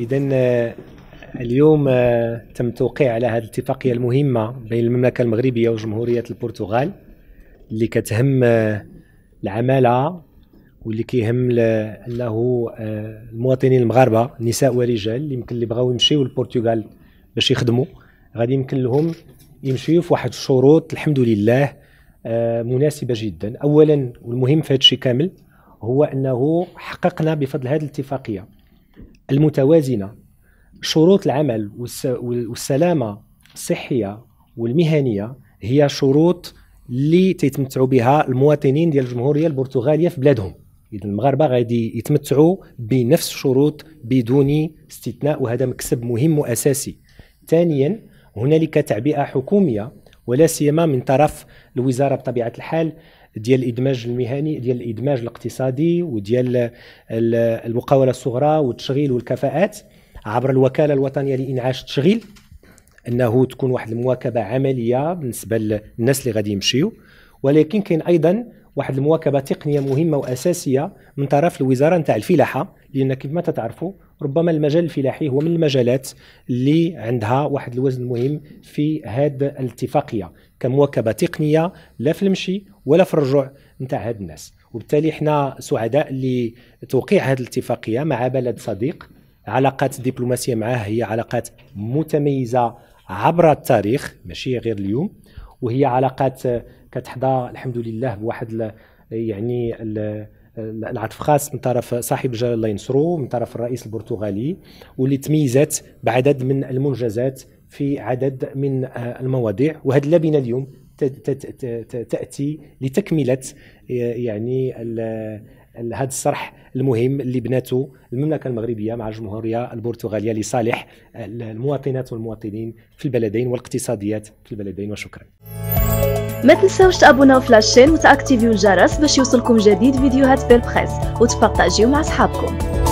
اذا آه، اليوم آه، تم توقيع على هذه الاتفاقيه المهمه بين المملكه المغربيه وجمهوريه البرتغال اللي كتهم آه، العماله واللي كيهم انه المواطنين المغاربه نساء ورجال اللي يمكن اللي بغاو يمشيو للبرتغال باش يخدموا غادي يمكن لهم يمشيو في واحد الشروط الحمد لله مناسبه جدا اولا والمهم في هذا الشيء كامل هو انه حققنا بفضل هذه الاتفاقيه المتوازنه شروط العمل والسلامه الصحيه والمهنيه هي شروط اللي تيتمتعوا بها المواطنين ديال الجمهوريه البرتغاليه في بلادهم اذا المغاربه غادي يتمتعوا بنفس الشروط بدون استثناء وهذا مكسب مهم واساسي ثانيا هنالك تعبئه حكوميه ولا سيما من طرف الوزاره بطبيعه الحال ديال الادماج المهني ديال الادماج الاقتصادي وديال المقاوله الصغرى والتشغيل والكفاءات عبر الوكاله الوطنيه لانعاش التشغيل انه تكون واحد المواكبه عمليه بالنسبه للناس اللي غادي يمشيو ولكن كاين ايضا واحد المواكبه تقنيه مهمه واساسيه من طرف الوزاره نتاع الفلاحه لان كما ما تتعرفوا ربما المجال الفلاحي هو من المجالات اللي عندها واحد الوزن مهم في هذه الاتفاقيه كمواكبه تقنيه لا في المشي ولا في الرجوع نتاع هاد الناس وبالتالي احنا سعداء لتوقيع هذه الاتفاقيه مع بلد صديق علاقات دبلوماسيه معاه هي علاقات متميزه عبر التاريخ ماشي غير اليوم وهي علاقات آه، كتحظى الحمد لله بواحد آه، يعني آه، العطف خاص من طرف صاحب الجلاله الله ينصرو من طرف الرئيس البرتغالي واللي تميزت بعدد من المنجزات في عدد من المواضيع وهذه اللبنه اليوم تاتي لتكمله يعني هذا الصرح المهم اللي بناته المملكه المغربيه مع الجمهوريه البرتغاليه لصالح المواطنات والمواطنين في البلدين والاقتصاديات في البلدين وشكرا ما تنساوش تابوناو في لاشين وتاكتيفيو الجرس باش يوصلكم جديد فيديوهات بالبريس وتبارطاجيو مع صحابكم